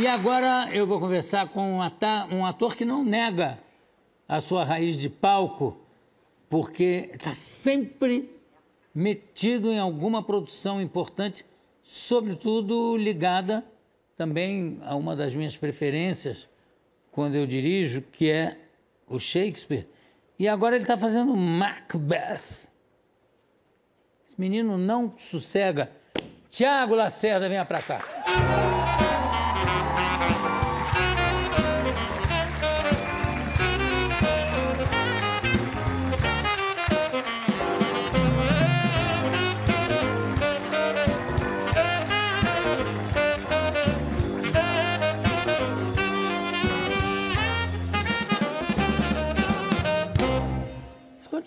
E agora eu vou conversar com um ator, um ator que não nega a sua raiz de palco, porque está sempre metido em alguma produção importante, sobretudo ligada também a uma das minhas preferências quando eu dirijo, que é o Shakespeare. E agora ele está fazendo Macbeth. Esse menino não sossega. Tiago Lacerda, venha para cá.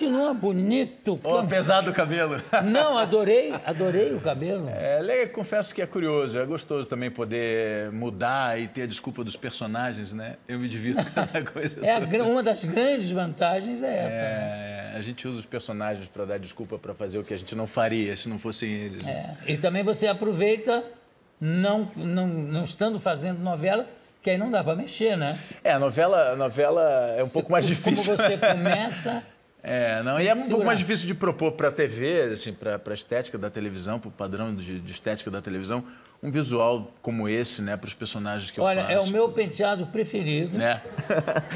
continua bonito. Oh, apesar do cabelo. Não, adorei, adorei o cabelo. É, confesso que é curioso, é gostoso também poder mudar e ter a desculpa dos personagens, né? Eu me divirto com essa coisa. é toda. uma das grandes vantagens é essa. É, né? a gente usa os personagens para dar desculpa para fazer o que a gente não faria se não fossem eles. Né? É. E também você aproveita não, não, não estando fazendo novela que aí não dá para mexer, né? É, a novela, a novela é um pouco mais difícil. Como você começa é, não, e é um pouco mais difícil de propor para a TV, assim, para a estética da televisão, para o padrão de, de, estética da televisão, um visual como esse, né, para os personagens que Olha, eu faço. Olha, é o meu penteado preferido. Né?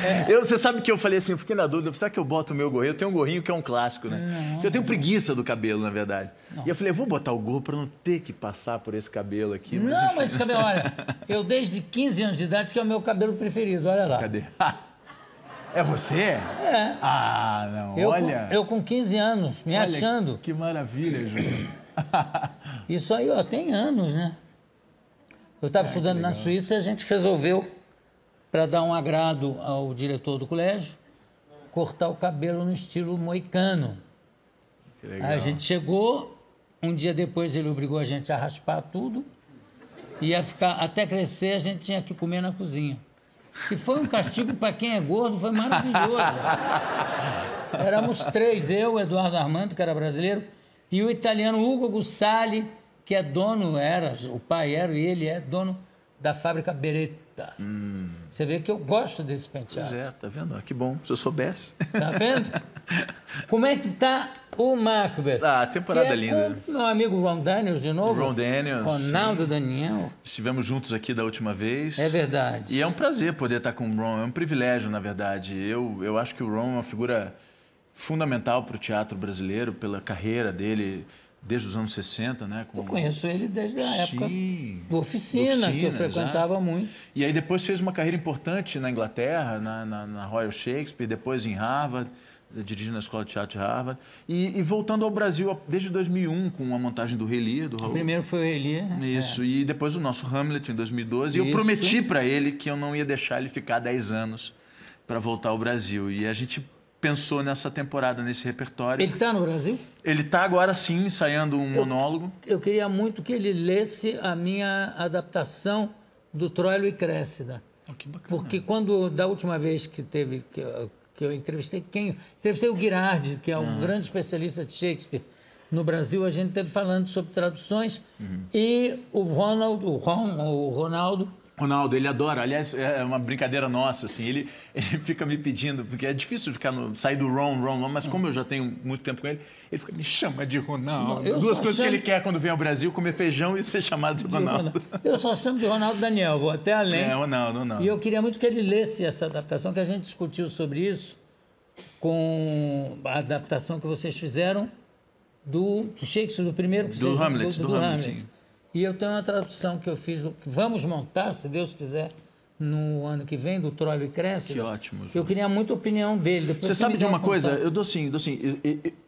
É. é. Eu, você sabe que eu falei assim, eu fiquei na dúvida, será que eu boto o meu gorrinho? Eu tenho um gorrinho que é um clássico, né? Não, eu tenho preguiça do cabelo, na verdade. Não. E eu falei, eu vou botar o gorro para não ter que passar por esse cabelo aqui. Mas não, enfim. mas esse cabelo, olha, eu desde 15 anos de idade que é o meu cabelo preferido, olha lá. Cadê? É você? É. Ah, não, eu olha. Com, eu com 15 anos, me olha, achando. Que maravilha, Júlio. Isso aí, ó, tem anos, né? Eu estava é, estudando na Suíça e a gente resolveu, para dar um agrado ao diretor do colégio, cortar o cabelo no estilo moicano. Que legal. Aí a gente chegou, um dia depois ele obrigou a gente a raspar tudo, e a ficar até crescer a gente tinha que comer na cozinha que foi um castigo para quem é gordo, foi maravilhoso. Éramos três, eu, Eduardo Armando, que era brasileiro, e o italiano Hugo Gussali, que é dono, era, o pai era e ele é dono da fábrica Beretta. Hum. Você vê que eu gosto desse penteado. Pois é, tá vendo? Que bom, se eu soubesse. Tá vendo? Como é que tá o Macbeth? Ah, a temporada é linda. Com meu amigo Ron Daniels de novo. Ron Daniels. Ronaldo Daniel. Estivemos juntos aqui da última vez. É verdade. E é um prazer poder estar tá com o Ron, é um privilégio, na verdade. Eu, eu acho que o Ron é uma figura fundamental para o teatro brasileiro, pela carreira dele desde os anos 60, né? Com... Eu conheço ele desde a época Sim, do oficina, oficina, que eu frequentava exato. muito. E aí depois fez uma carreira importante na Inglaterra, na, na, na, Royal Shakespeare, depois em Harvard, dirigindo a Escola de Teatro de Harvard. E, e voltando ao Brasil desde 2001, com a montagem do Rei do Raul. O primeiro foi o Rei né? Isso, é. e depois o nosso Hamlet, em 2012. Isso. E eu prometi para ele que eu não ia deixar ele ficar 10 anos para voltar ao Brasil. E a gente pensou nessa temporada, nesse repertório. Ele está no Brasil? Ele está agora sim ensaiando um eu, monólogo. Eu queria muito que ele lesse a minha adaptação do Troilo e Créssida. Oh, que bacana. Porque quando, da última vez que teve, que eu, que eu entrevistei, quem? Entrevistei o Girardi, que é um ah. grande especialista de Shakespeare. No Brasil, a gente esteve falando sobre traduções uhum. e o Ronald, o, Ron, o Ronaldo Ronaldo, ele adora. Aliás, é, é uma brincadeira nossa, assim. Ele, ele fica me pedindo, porque é difícil ficar no, sair do Ron, Ron, mas como eu já tenho muito tempo com ele, ele fica, me chama de Ronaldo. Não, Duas coisas chamo... que ele quer quando vem ao Brasil, comer feijão e ser chamado de, de Ronaldo. Eu só chamo de Ronaldo Daniel, vou até além. É, Ronaldo, Ronaldo. E eu queria muito que ele lesse essa adaptação, que a gente discutiu sobre isso com a adaptação que vocês fizeram do Shakespeare, do primeiro que do vocês... Hamlet, do, do, do Hamlet. Hamlet. E eu tenho uma tradução que eu fiz, vamos montar, se Deus quiser, no ano que vem, do Troilo e Cresce. Que né? ótimo. Ju. Eu queria a opinião dele. Depois Você sabe de uma coisa? Contato. Eu dou sim, dou sim.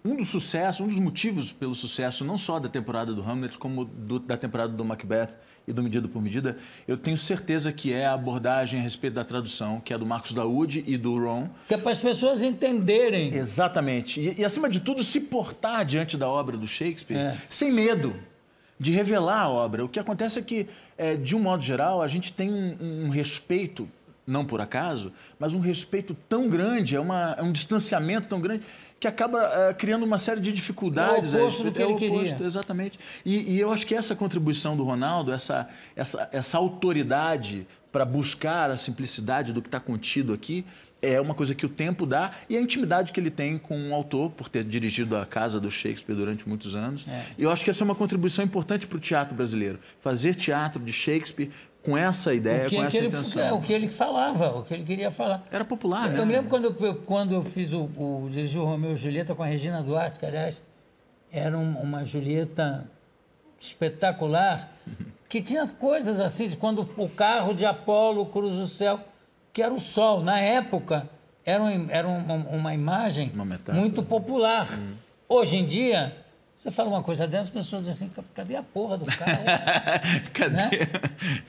Um dos sucessos, um dos motivos pelo sucesso, não só da temporada do Hamlet, como do, da temporada do Macbeth e do Medida por Medida, eu tenho certeza que é a abordagem a respeito da tradução, que é do Marcos Daúde e do Ron. Que é para as pessoas entenderem. Exatamente. E, e, acima de tudo, se portar diante da obra do Shakespeare é. sem medo de revelar a obra. O que acontece é que, é, de um modo geral, a gente tem um, um, respeito, não por acaso, mas um respeito tão grande, é, uma, é um distanciamento tão grande que acaba é, criando uma série de dificuldades. É o é, oposto é, do que é ele oposto, queria. Exatamente. E, e, eu acho que essa contribuição do Ronaldo, essa, essa, essa autoridade para buscar a simplicidade do que está contido aqui, é uma coisa que o tempo dá e a intimidade que ele tem com o autor, por ter dirigido a casa do Shakespeare durante muitos anos. É. Eu acho que essa é uma contribuição importante para o teatro brasileiro. Fazer teatro de Shakespeare com essa ideia, com essa intenção. É, o que ele falava, o que ele queria falar. Era popular, eu, né? Eu lembro quando eu, quando eu fiz o, o dirigi o Romeu e Julieta com a Regina Duarte, que, aliás, era uma Julieta espetacular, uhum. que tinha coisas assim, de quando o carro de Apolo cruza o céu que era o sol. Na época, era, um, era uma, uma imagem uma muito popular. Hum. Hoje em dia, você fala uma coisa dessas, as pessoas dizem assim, cadê a porra do carro? cadê né?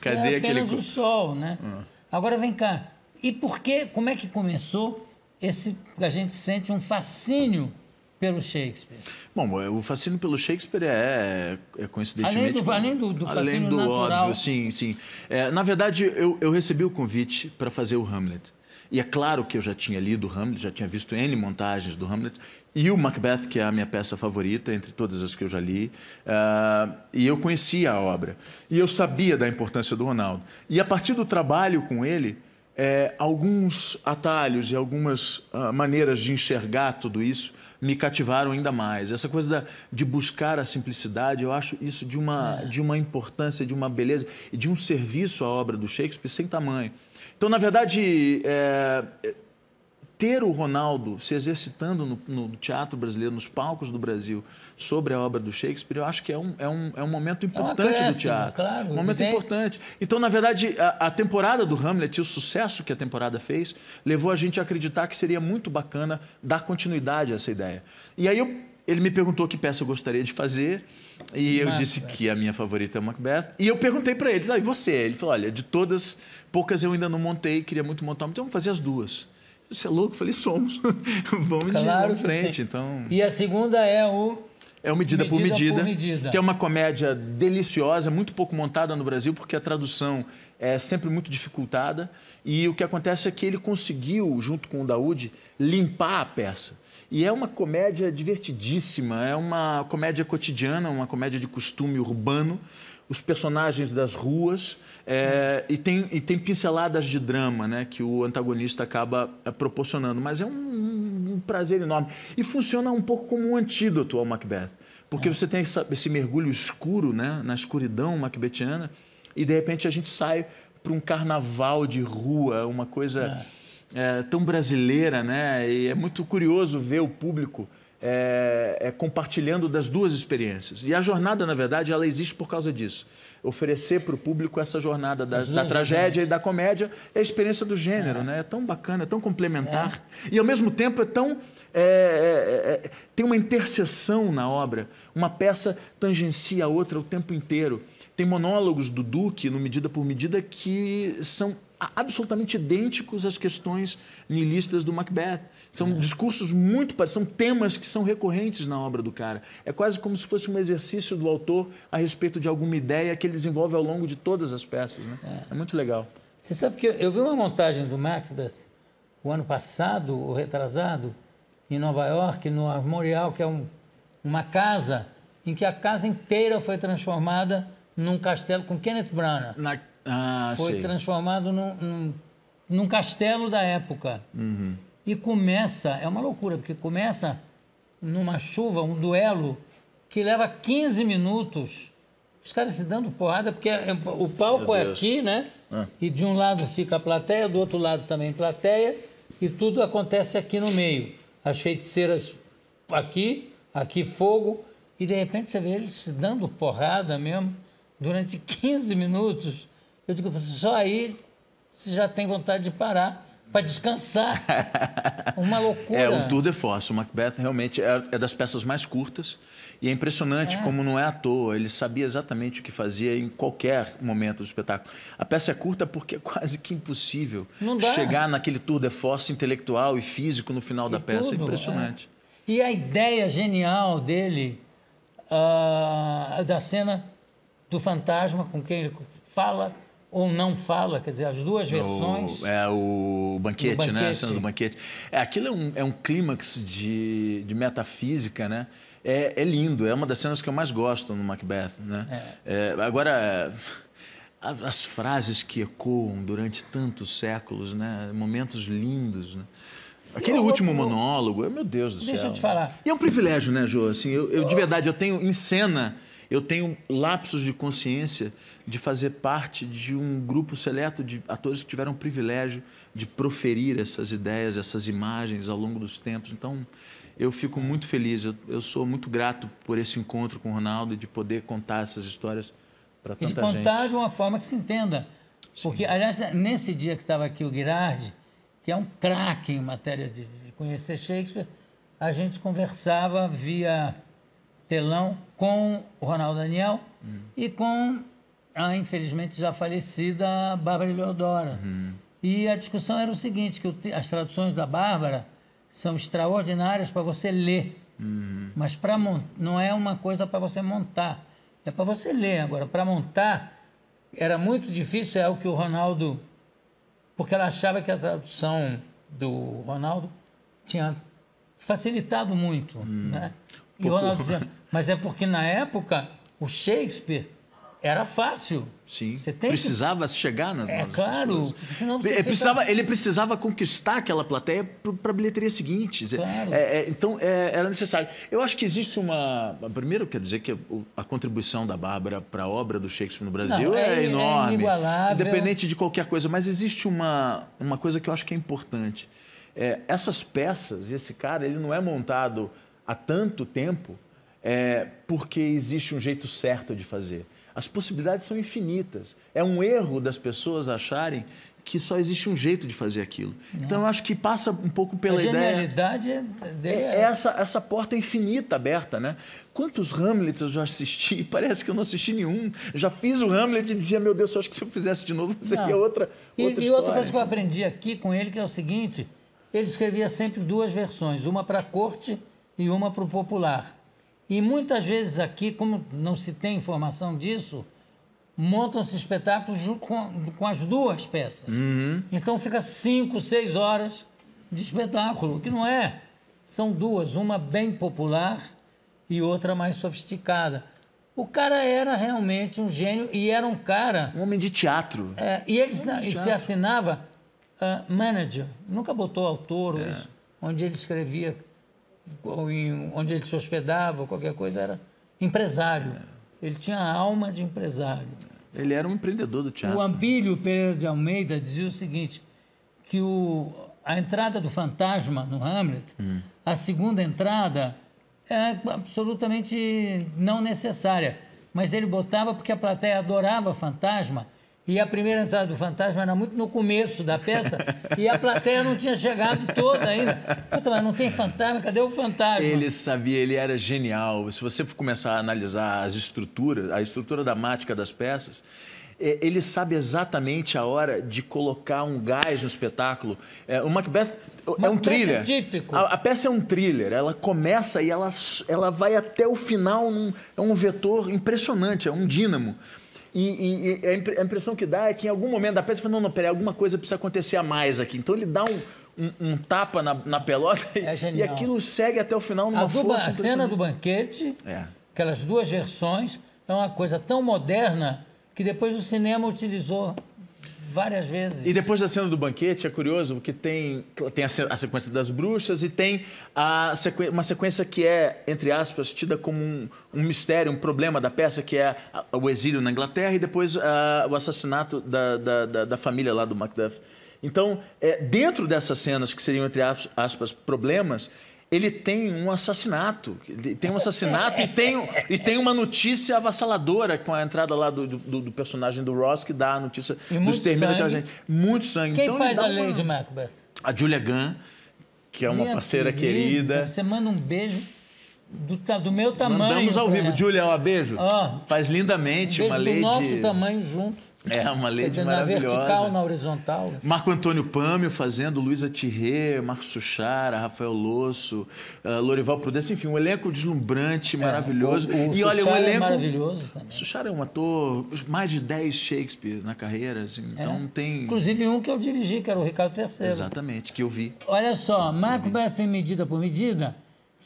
cadê é apenas o sol, né? Hum. Agora vem cá, e por que, como é que começou esse, a gente sente um fascínio pelo Shakespeare? Bom, é, o fascínio pelo Shakespeare é, é coincidentemente... Além do, como, além do, do fascínio além do natural. Óbvio, sim, sim. É, na verdade, eu, eu recebi o convite para fazer o Hamlet. E é claro que eu já tinha lido o Hamlet, já tinha visto N montagens do Hamlet, e o Macbeth, que é a minha peça favorita entre todas as que eu já li, uh, e eu conhecia a obra. E eu sabia da importância do Ronaldo. E a partir do trabalho com ele, é, alguns atalhos e algumas uh, maneiras de enxergar tudo isso me cativaram ainda mais. Essa coisa da, de buscar a simplicidade, eu acho isso de uma, é. de uma importância, de uma beleza e de um serviço à obra do Shakespeare sem tamanho. Então, na verdade, é, ter o Ronaldo se exercitando no, no, teatro brasileiro, nos palcos do Brasil, sobre a obra do Shakespeare, eu acho que é um, é um, é um momento é importante é do teatro. Claro, um momento evidente. importante. Então, na verdade, a, a, temporada do Hamlet e o sucesso que a temporada fez levou a gente a acreditar que seria muito bacana dar continuidade a essa ideia. E aí eu, ele me perguntou que peça eu gostaria de fazer. E Nossa. eu disse que a minha favorita é Macbeth. E eu perguntei para ele, ah, e você? Ele falou, olha, de todas, poucas eu ainda não montei, queria muito montar, então vamos fazer as duas. Você é louco? Eu falei, somos. Vamos claro em frente. Então... E a segunda é o. É o Medida, medida por, medida, por Medida, que é uma comédia deliciosa, muito pouco montada no Brasil, porque a tradução é sempre muito dificultada. E o que acontece é que ele conseguiu, junto com o Daoud, limpar a peça. E é uma comédia divertidíssima, é uma comédia cotidiana, uma comédia de costume urbano, os personagens das ruas é, e, tem, e tem pinceladas de drama né, que o antagonista acaba é, proporcionando. Mas é um, um, prazer enorme. E funciona um pouco como um antídoto ao Macbeth. Porque é. você tem essa, esse mergulho escuro, né, na escuridão macbethiana, e de repente a gente sai para um carnaval de rua, uma coisa é. é. tão brasileira, né? E é muito curioso ver o público é, é, compartilhando das duas experiências. E a jornada, na verdade, ela existe por causa disso. Oferecer para o público essa jornada da, da tragédia e da comédia é a experiência do gênero, é. né? É tão bacana, é tão complementar. É. E, ao mesmo tempo, é tão... É, é, tem uma interseção na obra. Uma peça tangencia a outra o tempo inteiro. Tem monólogos do Duque, no Medida por Medida, que são absolutamente idênticos às questões nihilistas do Macbeth. São discursos muito parecidos, são temas que são recorrentes na obra do cara. É quase como se fosse um exercício do autor a respeito de alguma ideia que ele desenvolve ao longo de todas as peças. Né? É. é muito legal. Você sabe que eu, vi uma montagem do Macbeth o ano passado, ou retrasado, em Nova York, no Memorial, que é um, uma casa em que a casa inteira foi transformada num castelo com Kenneth Branagh. Na ah, foi sei. transformado num, num, num, castelo da época. Uhum. E começa, é uma loucura, porque começa numa chuva, um duelo que leva 15 minutos, os caras se dando porrada, porque é, o palco é aqui, né? Ah. E de um lado fica a plateia, do outro lado também plateia, e tudo acontece aqui no meio. As feiticeiras aqui, aqui fogo, e de repente você vê eles se dando porrada mesmo durante 15 minutos. Eu digo, só aí você já tem vontade de parar para descansar. Uma loucura. É, o Tour de Force, o Macbeth realmente é, é das peças mais curtas. E é impressionante é. como não é à toa, ele sabia exatamente o que fazia em qualquer momento do espetáculo. A peça é curta porque é quase que impossível chegar naquele tour de force intelectual e físico no final e da peça. É tudo, é impressionante. É. E a ideia genial dele, uh, da cena do fantasma com quem ele fala, ou não fala, quer dizer, as duas versões. O, é o banquete, banquete. né? A cena do banquete. É, aquilo é um, é um clímax de, de metafísica, né? É, é lindo, é uma das cenas que eu mais gosto no Macbeth, né? É. É, agora, as frases que ecoam durante tantos séculos, né? Momentos lindos, né? Aquele eu, último eu, eu, monólogo, meu Deus do deixa céu. Deixa eu te falar. E é um privilégio, né, Jô? Assim, eu, de verdade, eu tenho, em cena, eu tenho lapsos de consciência de fazer parte de um grupo seleto de atores que tiveram o privilégio de proferir essas ideias, essas imagens ao longo dos tempos. Então, eu fico muito feliz, eu, eu sou muito grato por esse encontro com o Ronaldo e de poder contar essas histórias para tanta gente. E de contar de uma forma que se entenda. Sim. Porque, aliás, nesse dia que estava aqui o Girardi, que é um craque em matéria de, de conhecer Shakespeare, a gente conversava via telão com o Ronaldo Daniel hum. e com a infelizmente já falecida Bárbara Eleodora. Uhum. E a discussão era o seguinte, que as traduções da Bárbara são extraordinárias para você ler, uhum. mas para não é uma coisa para você montar, é para você ler. Agora, para montar era muito difícil, é o que o Ronaldo, porque ela achava que a tradução do Ronaldo tinha facilitado muito, uhum. né? E o Ronaldo dizia, mas é porque na época o Shakespeare era fácil. Sim. Você tem precisava que... chegar nas É claro. Ele precisava, fica... ele precisava conquistar aquela plateia para a bilheteria seguinte. Claro. É, é, então é, era necessário. Eu acho que existe uma. Primeiro, quero dizer que a contribuição da Bárbara para a obra do Shakespeare no Brasil Não, é, é, é enorme. É inigualável. Independente de qualquer coisa. Mas existe uma, uma coisa que eu acho que é importante. É, essas peças, esse cara, ele não é montado há tanto tempo porque existe um jeito certo de fazer. As possibilidades são infinitas. É um erro das pessoas acharem que só existe um jeito de fazer aquilo. Não. Então, eu acho que passa um pouco pela a genialidade É, é, é essa, essa porta infinita aberta, né? Quantos Hamlets eu já assisti? Parece que eu não assisti nenhum. Já fiz o Hamlet e dizia, meu Deus, acho que se eu fizesse de novo, isso aqui é outra. E, e outra coisa que eu aprendi aqui com ele, que é o seguinte: ele escrevia sempre duas versões, uma para a corte e uma para o popular. E muitas vezes aqui, como não se tem informação disso, montam-se espetáculos com, com, as duas peças. Uhum. Então fica cinco, seis horas de espetáculo, que não é. São duas, uma bem popular e outra mais sofisticada. O cara era realmente um gênio e era um cara. Um homem de teatro. É, e ele um se, assinava uh, manager, nunca botou autor, é. onde ele escrevia onde ele se hospedava, qualquer coisa, era empresário. É. Ele tinha a alma de empresário. Ele era um empreendedor do teatro. O né? Abílio Pereira de Almeida dizia o seguinte, que o, a entrada do fantasma no Hamlet, hum. a segunda entrada é absolutamente não necessária. Mas ele botava porque a plateia adorava fantasma e a primeira entrada do fantasma era muito no começo da peça e a plateia não tinha chegado toda ainda. Puta, mas não tem fantasma, cadê o fantasma? Ele sabia, ele era genial. Se você começar a analisar as estruturas, a estrutura dramática das peças, é, ele sabe exatamente a hora de colocar um gás no espetáculo. É, o Macbeth é um é thriller. É típico. A, a, peça é um thriller. Ela começa e ela, ela vai até o final. Num, é um vetor impressionante, é um dínamo. E, e, e, a impressão que dá é que em algum momento da peça, você fala, não, não, peraí, alguma coisa precisa acontecer a mais aqui. Então ele dá um, um, um tapa na, na pelota é e, e, aquilo segue até o final numa a força A cena do banquete, é. aquelas duas versões, é uma coisa tão moderna que depois o cinema utilizou várias vezes. E depois da cena do banquete, é curioso, que tem, tem a, sequência das bruxas e tem a sequ... uma sequência que é, entre aspas, tida como um, um, mistério, um problema da peça, que é o exílio na Inglaterra e depois ah, o assassinato da, da, da, da, família lá do Macduff. Então, é, dentro dessas cenas que seriam, entre aspas, problemas, ele tem um assassinato. Tem um assassinato e, tem, e tem uma notícia avassaladora com a entrada lá do, do, do personagem do Ross, que dá a notícia dos do extermínio daquela gente. Muito sangue. Quem então, faz a uma... lei de Macbeth? A Julia Gunn, que é uma Minha parceira querida. querida. Você manda um beijo do, do meu tamanho. Mandamos ao vivo. Julia, um beijo. Faz lindamente um beijo uma lei do nosso tamanho junto. É, uma lei maravilhosa. Na vertical, na horizontal. Marco Antônio Pâmio fazendo, Luísa Tirré, Marco Suchara, Rafael Losso, uh, Lorival Prudência, enfim, um elenco deslumbrante, é, maravilhoso. O, o e olha, um é elenco. É maravilhoso também. Suchara é um ator, mais de 10 Shakespeare na carreira, assim, é. então tem. Inclusive um que eu dirigi, que era o Ricardo III. Exatamente, que eu vi. Olha só, Bessa em medida por medida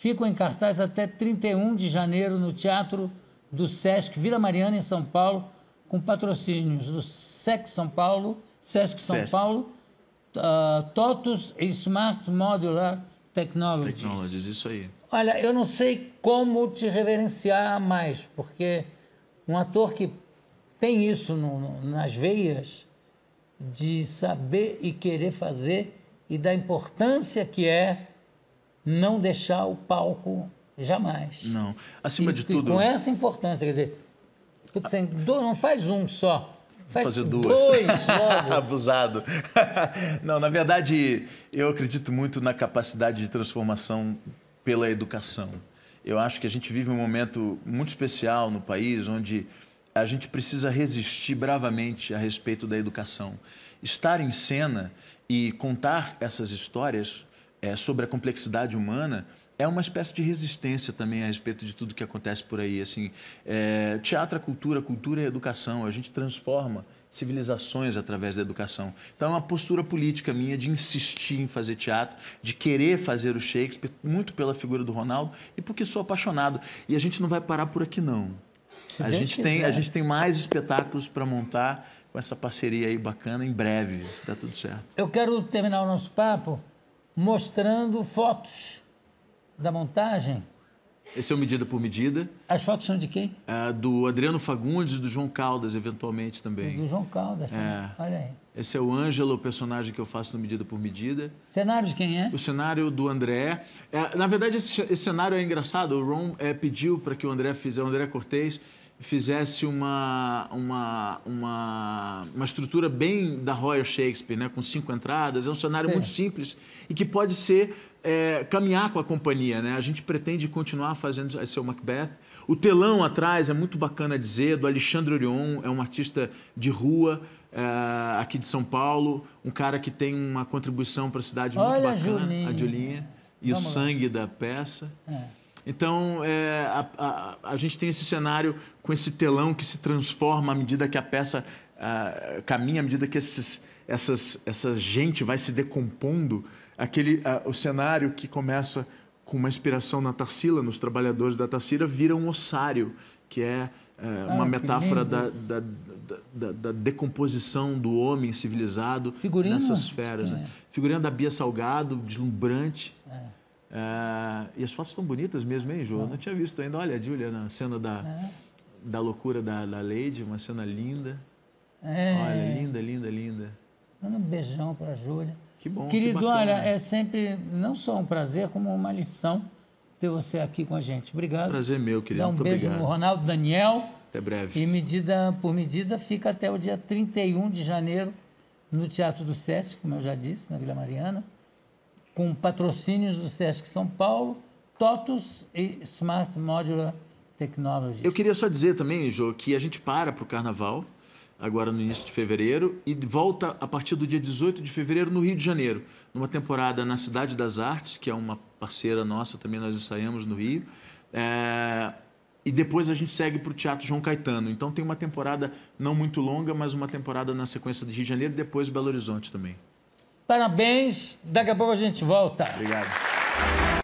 ficam em cartaz até 31 de janeiro no Teatro do Sesc Vila Mariana, em São Paulo, com patrocínios do Sesc São Paulo, Sesc São Sesc. Paulo, uh, TOTUS e Smart Modular Technologies. Technologies, isso aí. Olha, eu não sei como te reverenciar mais, porque um ator que tem isso no, no, nas veias de saber e querer fazer e da importância que é não deixar o palco jamais. Não. Acima e, de tudo. Com essa importância, quer dizer, sem, não faz um só. Faz fazer duas. Dois logo. Abusado. não, na verdade, eu acredito muito na capacidade de transformação pela educação. Eu acho que a gente vive um momento muito especial no país onde a gente precisa resistir bravamente a respeito da educação. Estar em cena e contar essas histórias é, sobre a complexidade humana é uma espécie de resistência também a respeito de tudo que acontece por aí. Assim, é, teatro é cultura, cultura é educação. A gente transforma civilizações através da educação. Então é uma postura política minha de insistir em fazer teatro, de querer fazer o Shakespeare, muito pela figura do Ronaldo e porque sou apaixonado. E a gente não vai parar por aqui não. a gente tem a gente tem mais espetáculos para montar com essa parceria aí bacana em breve, se dá tudo certo. Eu quero terminar o nosso papo mostrando fotos da montagem. Esse é o Medida por Medida. As fotos são de quem? É, do Adriano Fagundes e do João Caldas, eventualmente também. E do João Caldas, né? é. olha aí. Esse é o Ângelo, o personagem que eu faço no Medida por Medida. Cenário de quem é? O cenário do André. É, na verdade, esse, esse, cenário é engraçado. O Ron é, pediu para que o André fizesse, o André Cortez fizesse uma, uma, uma, uma estrutura bem da Royal Shakespeare, né? com cinco entradas. É um cenário muito simples e que pode ser é, caminhar com a companhia. Né? A gente pretende continuar fazendo seu Macbeth. O telão atrás é muito bacana dizer, do Alexandre Orion, é um artista de rua, é, aqui de São Paulo, um cara que tem uma contribuição para a cidade Olha muito bacana, a, Julinha. a Julinha, e Vamos o sangue lá. da peça. É. Então, é, a, a, a, gente tem esse cenário com esse telão que se transforma à medida que a peça a, caminha, à medida que esses, essas, essa gente vai se decompondo. Aquele, o cenário que começa com uma inspiração na Tarsila, nos trabalhadores da Tarsila, vira um ossário, que é, é ah, uma ah, metáfora da da, da, da, da, decomposição do homem civilizado Figurino? nessas esferas. Né? É. da Bia Salgado, deslumbrante. É. Ah, e as fotos estão bonitas mesmo, hein, Ju? Eu não tinha visto ainda. Olha a Julia na cena da, é. da loucura da, da Lady, uma cena linda. É. Olha, linda, linda, linda. Dando um beijão para a Júlia. Que bom. Querido, que olha, é sempre não só um prazer, como uma lição ter você aqui com a gente. Obrigado. Prazer meu, querido. Dá um Muito beijo obrigado. no Ronaldo Daniel. Até breve. E medida por medida fica até o dia 31 de janeiro no Teatro do SESC, como eu já disse, na Vila Mariana com patrocínios do Sesc São Paulo, TOTUS e Smart Modular Technologies. Eu queria só dizer também, Jô, que a gente para para o Carnaval, agora no início de fevereiro, e volta a partir do dia 18 de fevereiro no Rio de Janeiro, numa temporada na Cidade das Artes, que é uma parceira nossa também, nós ensaiamos no Rio. É... E depois a gente segue para o Teatro João Caetano. Então tem uma temporada não muito longa, mas uma temporada na sequência de Rio de Janeiro e depois Belo Horizonte também. Parabéns. Daqui a pouco a gente volta. Obrigado.